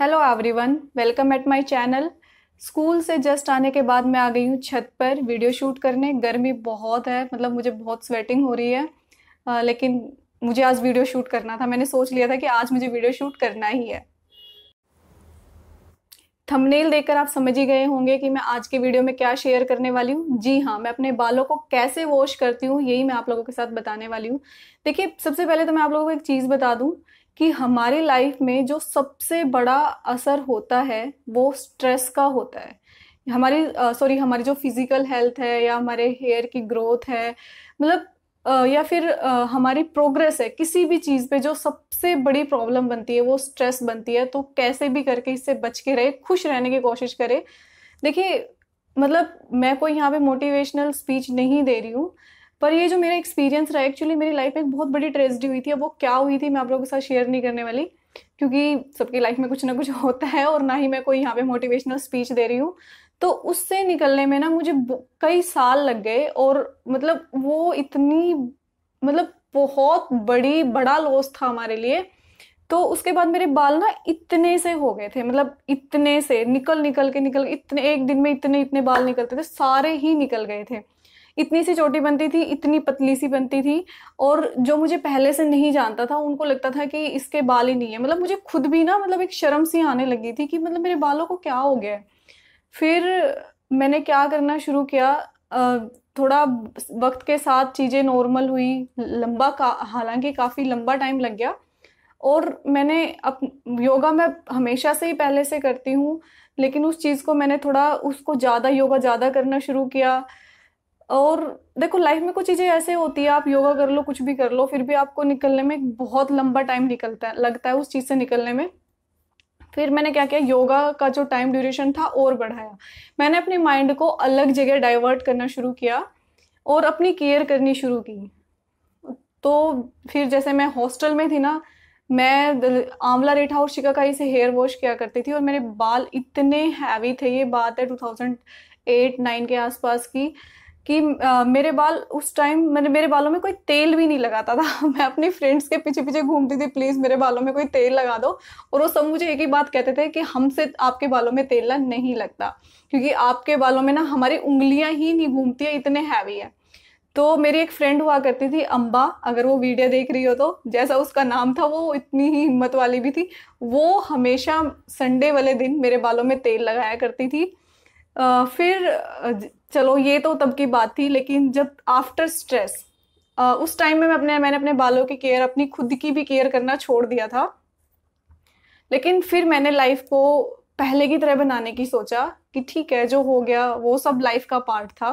hello everyone welcome at my channel school से just आने के बाद मैं आ गई हूँ छत पर वीडियो शूट करने गर्मी बहुत है मतलब मुझे बहुत स्वेटिंग हो रही है आ, लेकिन मुझे आज वीडियो शूट करना था मैंने सोच लिया था कि आज मुझे वीडियो शूट करना ही है थंबनेल देखकर आप समझ ही गए होंगे कि मैं आज के वीडियो में क्या शेयर करने वाली हूँ जी हाँ मैं अपने बालों को कैसे वॉश करती हूँ यही मैं आप लोगों के साथ बताने वाली हूँ देखिए सबसे पहले तो मैं आप लोगों को एक चीज़ बता दूँ कि हमारी लाइफ में जो सबसे बड़ा असर होता है वो स्ट्रेस का होता है हमारी सॉरी हमारी जो फिज़िकल हेल्थ है या हमारे हेयर की ग्रोथ है मतलब या फिर हमारी प्रोग्रेस है किसी भी चीज़ पे जो सबसे बड़ी प्रॉब्लम बनती है वो स्ट्रेस बनती है तो कैसे भी करके इससे बच के रहे खुश रहने की कोशिश करे देखिए मतलब मैं कोई यहाँ पे मोटिवेशनल स्पीच नहीं दे रही हूँ पर ये जो मेरा एक्सपीरियंस रहा एक्चुअली मेरी लाइफ में एक बहुत बड़ी ट्रेजडी हुई थी वो क्या हुई थी मैं आप लोगों के साथ शेयर नहीं करने वाली क्योंकि सबकी लाइफ में कुछ ना कुछ होता है और ना ही मैं कोई यहाँ पे मोटिवेशनल स्पीच दे रही हूँ तो उससे निकलने में ना मुझे कई साल लग गए और मतलब वो इतनी मतलब बहुत बड़ी बड़ा लॉस था हमारे लिए तो उसके बाद मेरे बाल ना इतने से हो गए थे मतलब इतने से निकल निकल के निकल इतने एक दिन में इतने इतने बाल निकलते थे सारे ही निकल गए थे इतनी सी चोटी बनती थी इतनी पतली सी बनती थी और जो मुझे पहले से नहीं जानता था उनको लगता था कि इसके बाल ही नहीं है मतलब मुझे खुद भी ना मतलब एक शर्म सी आने लगी थी कि मतलब मेरे बालों को क्या हो गया है फिर मैंने क्या करना शुरू किया थोड़ा वक्त के साथ चीज़ें नॉर्मल हुई लंबा का हालांकि काफ़ी लंबा टाइम लग गया और मैंने अप योगा मैं हमेशा से ही पहले से करती हूँ लेकिन उस चीज़ को मैंने थोड़ा उसको ज़्यादा योगा ज़्यादा करना शुरू किया और देखो लाइफ में कुछ चीज़ें ऐसे होती है आप योगा कर लो कुछ भी कर लो फिर भी आपको निकलने में बहुत लंबा टाइम निकलता है लगता है उस चीज़ से निकलने में फिर मैंने क्या किया योगा का जो टाइम ड्यूरेशन था और बढ़ाया मैंने अपने माइंड को अलग जगह डाइवर्ट करना शुरू किया और अपनी केयर करनी शुरू की तो फिर जैसे मैं हॉस्टल में थी ना मैं आंवला रेठा और शिकाकाई से हेयर वॉश किया करती थी और मेरे बाल इतने हैवी थे ये बात है टू थाउजेंड एट नाइन के आसपास की कि आ, मेरे बाल उस टाइम मैंने मेरे बालों में कोई तेल भी नहीं लगाता था मैं अपनी फ्रेंड्स के पीछे पीछे घूमती थी प्लीज़ मेरे बालों में कोई तेल लगा दो और वो सब मुझे एक ही बात कहते थे कि हमसे आपके बालों में तेल नहीं लगता क्योंकि आपके बालों में ना हमारी उंगलियाँ ही नहीं घूमती है इतने हैवी है तो मेरी एक फ्रेंड हुआ करती थी अम्बा अगर वो वीडियो देख रही हो तो जैसा उसका नाम था वो इतनी ही हिम्मत वाली भी थी वो हमेशा संडे वाले दिन मेरे बालों में तेल लगाया करती थी फिर चलो ये तो तब की बात थी लेकिन जब आफ्टर स्ट्रेस उस टाइम में मैं अपने मैंने अपने बालों की केयर अपनी खुद की भी केयर करना छोड़ दिया था लेकिन फिर मैंने लाइफ को पहले की तरह बनाने की सोचा कि ठीक है जो हो गया वो सब लाइफ का पार्ट था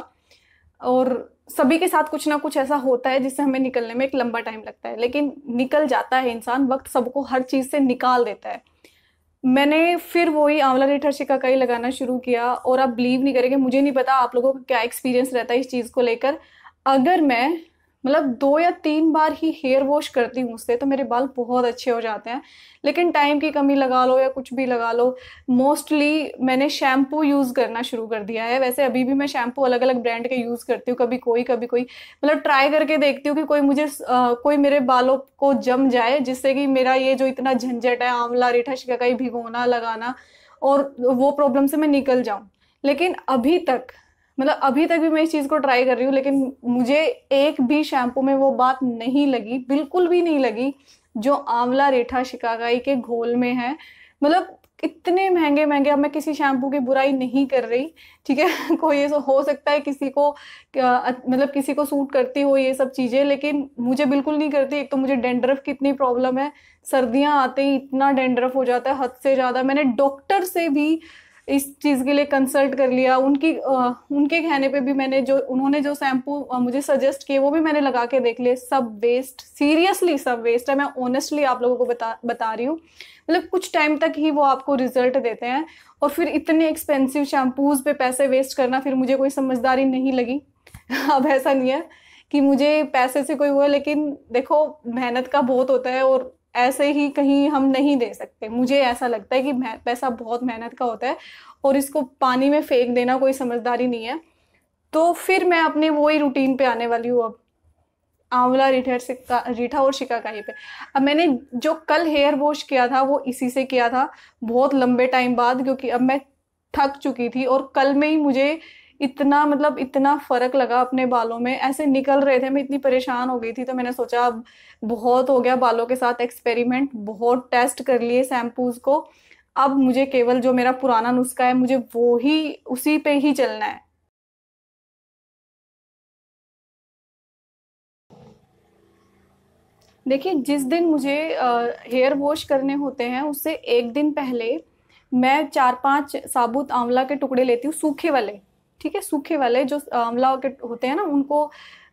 और सभी के साथ कुछ ना कुछ ऐसा होता है जिससे हमें निकलने में एक लंबा टाइम लगता है लेकिन निकल जाता है इंसान वक्त सबको हर चीज़ से निकाल देता है मैंने फिर वही आंवला रेठा शिका का ही लगाना शुरू किया और आप बिलीव नहीं करेंगे मुझे नहीं पता आप लोगों का क्या एक्सपीरियंस रहता है इस चीज़ को लेकर अगर मैं मतलब दो या तीन बार ही हेयर वॉश करती हूँ उससे तो मेरे बाल बहुत अच्छे हो जाते हैं लेकिन टाइम की कमी लगा लो या कुछ भी लगा लो मोस्टली मैंने शैम्पू यूज़ करना शुरू कर दिया है वैसे अभी भी मैं शैम्पू अलग अलग ब्रांड के यूज़ करती हूँ कभी कोई कभी कोई मतलब ट्राई करके देखती हूँ कि कोई मुझे आ, कोई मेरे बालों को जम जाए जिससे कि मेरा ये जो इतना झंझट है आंवला रेठा शिकाकाई भिगोना लगाना और वो प्रॉब्लम से मैं निकल जाऊँ लेकिन अभी तक मतलब अभी तक भी मैं इस चीज़ को ट्राई कर रही हूँ लेकिन मुझे एक भी शैम्पू में वो बात नहीं लगी बिल्कुल भी नहीं लगी जो आंवला रेठा शिकागाई के घोल में है मतलब इतने महंगे महंगे अब मैं किसी शैम्पू की बुराई नहीं कर रही ठीक है कोई ये हो सकता है किसी को मतलब किसी को सूट करती हो ये सब चीज़ें लेकिन मुझे बिल्कुल नहीं करती एक तो मुझे डेंड्रफ की इतनी प्रॉब्लम है सर्दियां आते ही इतना डेंड्रफ हो जाता है हद से ज़्यादा मैंने डॉक्टर से भी इस चीज़ के लिए कंसल्ट कर लिया उनकी आ, उनके कहने पे भी मैंने जो उन्होंने जो शैम्पू मुझे सजेस्ट किए वो भी मैंने लगा के देख लिए सब वेस्ट सीरियसली सब वेस्ट है मैं ऑनेस्टली आप लोगों को बता बता रही हूँ मतलब कुछ टाइम तक ही वो आपको रिजल्ट देते हैं और फिर इतने एक्सपेंसिव शैम्पूज पे पैसे वेस्ट करना फिर मुझे कोई समझदारी नहीं लगी अब ऐसा नहीं है कि मुझे पैसे से कोई हुआ लेकिन देखो मेहनत का बहुत होता है और ऐसे ही कहीं हम नहीं दे सकते मुझे ऐसा लगता है कि पैसा बहुत मेहनत का होता है और इसको पानी में फेंक देना कोई समझदारी नहीं है तो फिर मैं अपने वही रूटीन पे आने वाली हूँ अब आंवला रीठा सिक्का रीठा और शिकाकाही पे अब मैंने जो कल हेयर वॉश किया था वो इसी से किया था बहुत लंबे टाइम बाद क्योंकि अब मैं थक चुकी थी और कल में ही मुझे इतना मतलब इतना फ़र्क लगा अपने बालों में ऐसे निकल रहे थे मैं इतनी परेशान हो गई थी तो मैंने सोचा अब बहुत हो गया बालों के साथ एक्सपेरिमेंट बहुत टेस्ट कर लिए शैम्पूज़ को अब मुझे केवल जो मेरा पुराना नुस्खा है मुझे वो ही उसी पे ही चलना है देखिए जिस दिन मुझे हेयर वॉश करने होते हैं उससे एक दिन पहले मैं चार पांच साबुत आंवला के टुकड़े लेती हूँ सूखे वाले ठीक है सूखे वाले जो आंवला के होते हैं ना उनको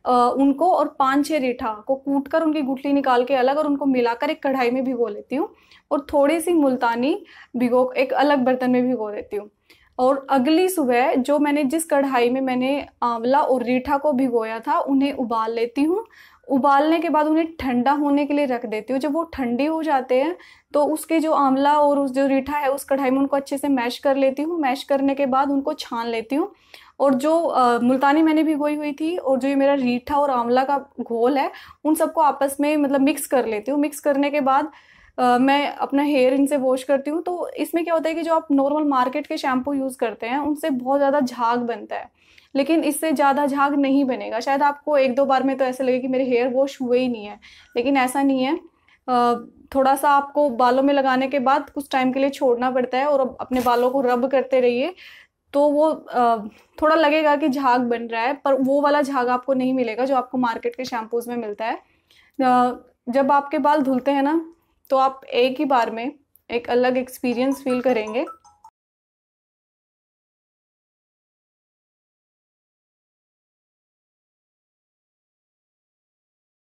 आ, उनको और पाँच छः रीठा को कूट कर उनकी गुठली निकाल के अलग और उनको मिलाकर एक कढ़ाई में भिगो लेती हूँ और थोड़ी सी मुल्तानी भिगो एक अलग बर्तन में भिगो देती हूँ और अगली सुबह जो मैंने जिस कढ़ाई में मैंने आंवला और रीठा को भिगोया था उन्हें उबाल लेती हूँ उबालने के बाद उन्हें ठंडा होने के लिए रख देती हूँ जब वो ठंडी हो जाते हैं तो उसके जो आंवला और उस जो रीठा है उस कढ़ाई में उनको अच्छे से मैश कर लेती हूँ मैश करने के बाद उनको छान लेती हूँ और जो आ, मुल्तानी मैंने भिगोई हुई थी और जो ये मेरा रीठा और आंवला का घोल है उन सबको आपस में मतलब मिक्स कर लेती हूँ मिक्स करने के बाद मैं अपना हेयर इनसे वॉश करती हूँ तो इसमें क्या होता है कि जो आप नॉर्मल मार्केट के शैम्पू यूज़ करते हैं उनसे बहुत ज़्यादा झाग बनता है लेकिन इससे ज़्यादा झाग नहीं बनेगा शायद आपको एक दो बार में तो ऐसे लगे कि मेरे हेयर वॉश हुए ही नहीं है लेकिन ऐसा नहीं है थोड़ा सा आपको बालों में लगाने के बाद कुछ टाइम के लिए छोड़ना पड़ता है और अपने बालों को रब करते रहिए तो वो थोड़ा लगेगा कि झाग बन रहा है पर वो वाला झाग आपको नहीं मिलेगा जो आपको मार्केट के शैम्पूज़ में मिलता है जब आपके बाल धुलते हैं ना तो आप एक ही बार में एक अलग एक्सपीरियंस फील करेंगे